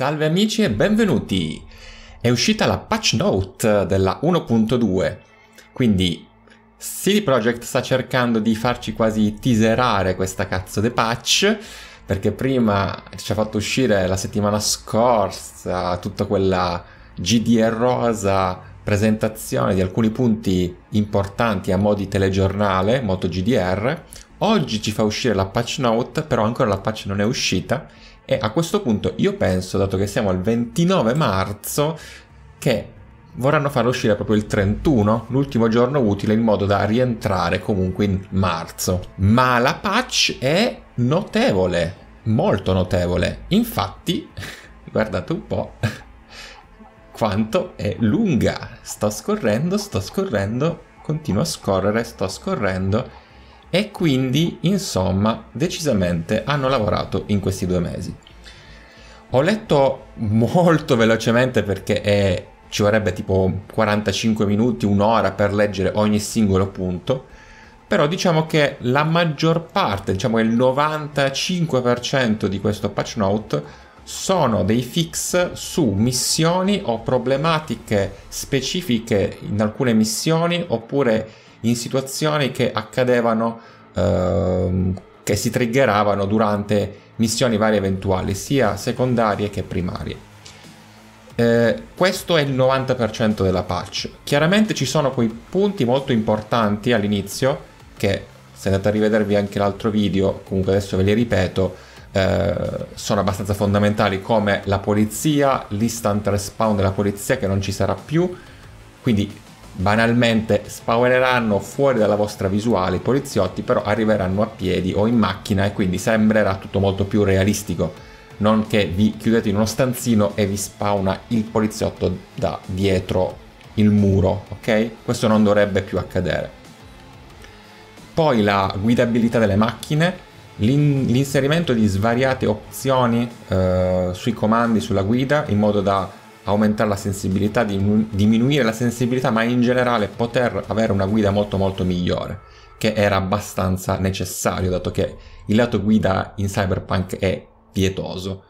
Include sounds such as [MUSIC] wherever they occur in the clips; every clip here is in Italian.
Salve amici e benvenuti! È uscita la patch note della 1.2, quindi CD Projekt sta cercando di farci quasi teaserare questa cazzo di patch, perché prima ci ha fatto uscire la settimana scorsa tutta quella GDR rosa presentazione di alcuni punti importanti a mo' di telegiornale, moto GDR. Oggi ci fa uscire la patch note, però ancora la patch non è uscita e a questo punto io penso, dato che siamo al 29 marzo, che vorranno far uscire proprio il 31, l'ultimo giorno utile, in modo da rientrare comunque in marzo. Ma la patch è notevole, molto notevole. Infatti, [LAUGHS] guardate un po' quanto è lunga. Sto scorrendo, sto scorrendo, continuo a scorrere, sto scorrendo e quindi, insomma, decisamente hanno lavorato in questi due mesi. Ho letto molto velocemente perché è, ci vorrebbe tipo 45 minuti, un'ora per leggere ogni singolo punto, però diciamo che la maggior parte, diciamo il 95% di questo patch note sono dei fix su missioni o problematiche specifiche in alcune missioni oppure in situazioni che accadevano, ehm, che si triggeravano durante missioni varie eventuali, sia secondarie che primarie. Eh, questo è il 90% della patch. Chiaramente ci sono quei punti molto importanti all'inizio, che se andate a rivedervi anche l'altro video, comunque adesso ve li ripeto, eh, sono abbastanza fondamentali come la polizia, l'instant respawn della polizia che non ci sarà più, quindi banalmente spawneranno fuori dalla vostra visuale i poliziotti però arriveranno a piedi o in macchina e quindi sembrerà tutto molto più realistico non che vi chiudete in uno stanzino e vi spawna il poliziotto da dietro il muro ok questo non dovrebbe più accadere poi la guidabilità delle macchine l'inserimento di svariate opzioni eh, sui comandi sulla guida in modo da aumentare la sensibilità, diminuire la sensibilità, ma in generale poter avere una guida molto molto migliore, che era abbastanza necessario, dato che il lato guida in cyberpunk è pietoso.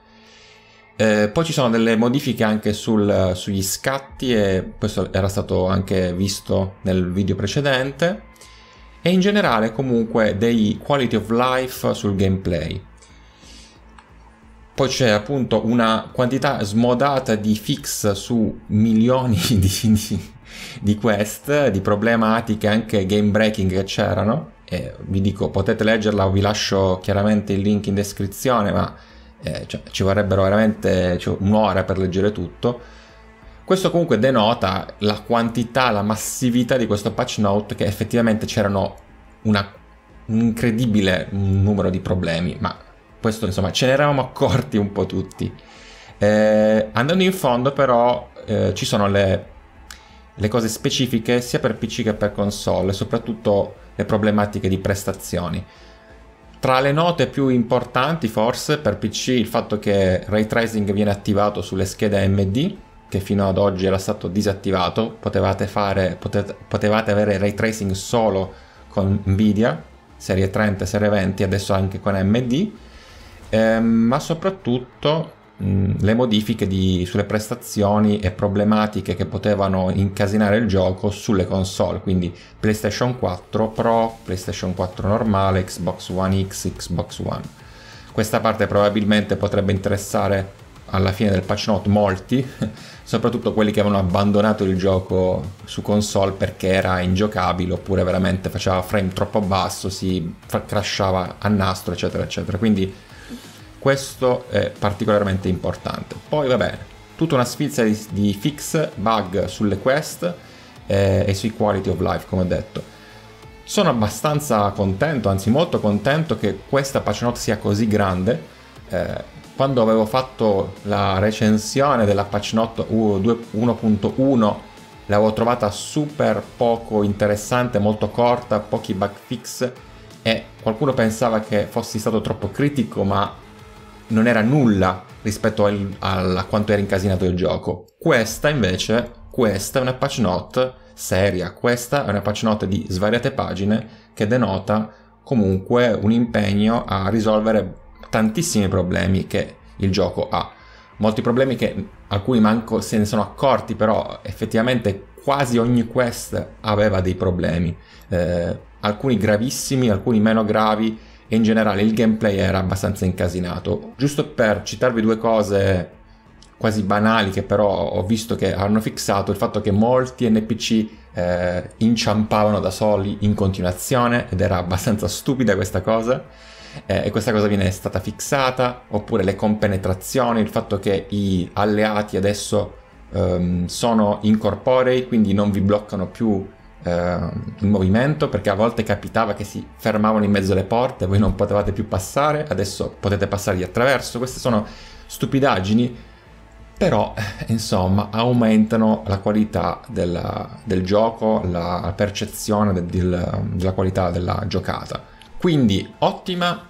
Eh, poi ci sono delle modifiche anche sul, sugli scatti e questo era stato anche visto nel video precedente e in generale comunque dei quality of life sul gameplay poi c'è appunto una quantità smodata di fix su milioni [LAUGHS] di, di, di quest, di problematiche, anche game breaking che c'erano. E vi dico, potete leggerla, vi lascio chiaramente il link in descrizione, ma eh, cioè, ci vorrebbero veramente cioè, un'ora per leggere tutto. Questo comunque denota la quantità, la massività di questo patch note che effettivamente c'erano una, un incredibile numero di problemi, ma questo insomma ce ne eravamo accorti un po' tutti. Eh, andando in fondo però eh, ci sono le, le, cose specifiche sia per PC che per console, soprattutto le problematiche di prestazioni. Tra le note più importanti forse per PC il fatto che ray tracing viene attivato sulle schede AMD, che fino ad oggi era stato disattivato, potevate, fare, potete, potevate avere ray tracing solo con Nvidia, serie 30, serie 20, adesso anche con AMD eh, ma soprattutto mh, mm, le modifiche di, sulle prestazioni e problematiche che potevano incasinare il gioco sulle console, quindi PlayStation 4 Pro, PlayStation 4 normale, Xbox One X, Xbox One. Questa parte probabilmente potrebbe interessare alla fine del patch note molti, [LAUGHS] soprattutto quelli che avevano abbandonato il gioco su console perché era ingiocabile oppure veramente faceva frame troppo basso, si crashava a nastro, eccetera, eccetera. Quindi questo è particolarmente importante. Poi va bene, tutta una sfilza di, di fix, bug sulle quest eh, e sui quality of life, come ho detto. Sono abbastanza contento, anzi molto contento che questa patch note sia così grande. Eh, quando avevo fatto la recensione della patch note 1.1 l'avevo trovata super poco interessante, molto corta, pochi bug fix e qualcuno pensava che fossi stato troppo critico, ma non era nulla rispetto al, al, a quanto era incasinato il gioco. Questa invece, questa è una patch note seria, questa è una patch note di svariate pagine che denota comunque un impegno a risolvere tantissimi problemi che il gioco ha. Molti problemi che alcuni manco se ne sono accorti, però effettivamente quasi ogni quest aveva dei problemi. Eh, alcuni gravissimi, alcuni meno gravi, e in generale il gameplay era abbastanza incasinato. Giusto per citarvi due cose quasi banali che però ho visto che hanno fissato, il fatto che molti NPC eh, inciampavano da soli in continuazione ed era abbastanza [LAUGHS] stupida questa cosa. Eh, e questa cosa viene stata fissata, oppure le compenetrazioni, il fatto che i alleati adesso ehm, sono incorporei, quindi non vi bloccano più Ehm, in movimento perché a volte capitava che si fermavano in mezzo alle porte voi non potevate più passare adesso potete passargli attraverso queste sono stupidaggini però [LAUGHS] insomma aumentano la qualità della, del gioco la percezione del, del, della qualità della giocata quindi ottima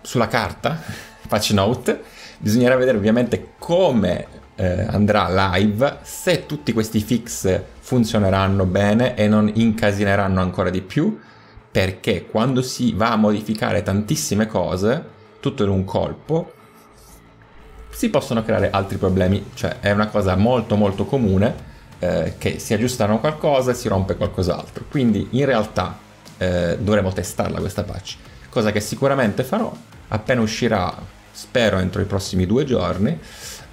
sulla carta [LAUGHS] patch note bisognerà vedere ovviamente come eh, andrà live, se tutti questi fix funzioneranno bene e non incasineranno ancora di più, perché quando si va a modificare tantissime cose, tutto in un colpo, si possono creare altri problemi, cioè è una cosa molto molto comune eh, che si aggiustano qualcosa e si rompe qualcos'altro, quindi in realtà eh, dovremo testarla questa patch, cosa che sicuramente farò appena uscirà, spero entro i prossimi due giorni,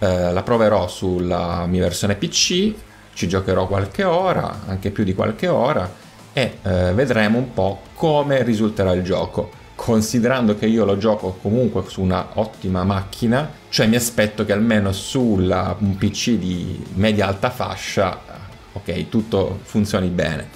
eh, la proverò sulla mia versione PC, ci giocherò qualche ora, anche più di qualche ora, e eh, vedremo un po' come risulterà il gioco. Considerando che io lo gioco comunque su una ottima macchina, cioè mi aspetto che almeno su un PC di media-alta fascia, ok, tutto funzioni bene.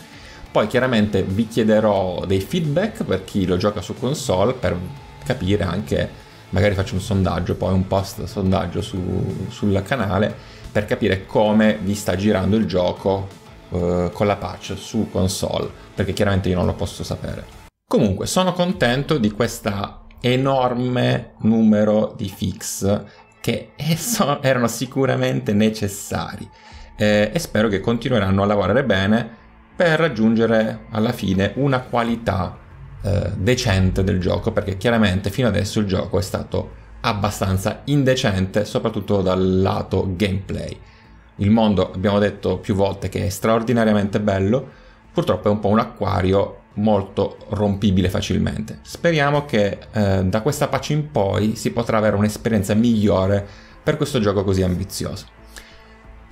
Poi chiaramente vi chiederò dei feedback per chi lo gioca su console per capire anche magari faccio un sondaggio, poi un post sondaggio su, sul canale per capire come vi sta girando il gioco eh, con la patch su console, perché chiaramente io non lo posso sapere. Comunque sono contento di questo enorme numero di fix che esso, [LAUGHS] erano sicuramente necessari eh, e spero che continueranno a lavorare bene per raggiungere alla fine una qualità eh, decente del gioco, perché chiaramente fino adesso il gioco è stato abbastanza indecente, soprattutto dal lato gameplay. Il mondo, abbiamo detto più volte, che è straordinariamente bello, purtroppo è un po' un acquario molto rompibile facilmente. Speriamo che eh, da questa patch in poi si potrà avere un'esperienza migliore per questo gioco così ambizioso.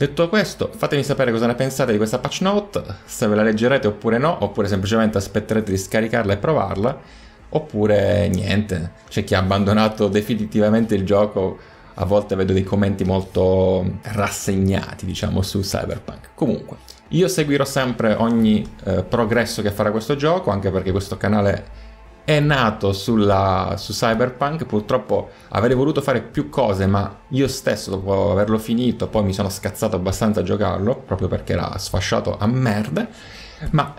Detto questo, fatemi sapere cosa ne pensate di questa patch note, se ve la leggerete oppure no, oppure semplicemente aspetterete di scaricarla e provarla, oppure niente, c'è chi ha abbandonato definitivamente il gioco, a volte vedo dei commenti molto rassegnati, diciamo, su Cyberpunk. Comunque, io seguirò sempre ogni eh, progresso che farà questo gioco, anche perché questo canale è nato sulla, su Cyberpunk, purtroppo avrei voluto fare più cose, ma io stesso dopo averlo finito poi mi sono scazzato abbastanza a giocarlo, proprio perché era sfasciato a merda, ma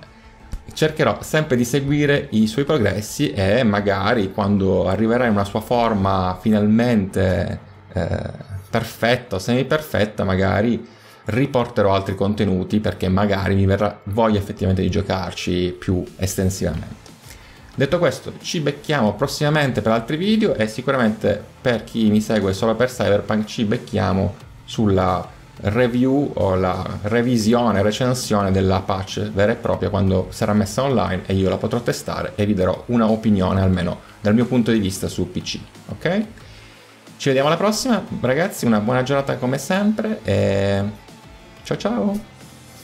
cercherò sempre di seguire i suoi progressi e magari quando arriverà in una sua forma finalmente eh, perfetta o semi perfetta, magari riporterò altri contenuti perché magari mi verrà voglia effettivamente di giocarci più estensivamente. Detto questo, ci becchiamo prossimamente per altri video e sicuramente per chi mi segue solo per Cyberpunk ci becchiamo sulla review o la revisione, recensione della patch vera e propria quando sarà messa online e io la potrò testare e vi darò una opinione almeno dal mio punto di vista su PC, ok? Ci vediamo alla prossima, ragazzi, una buona giornata come sempre e ciao ciao!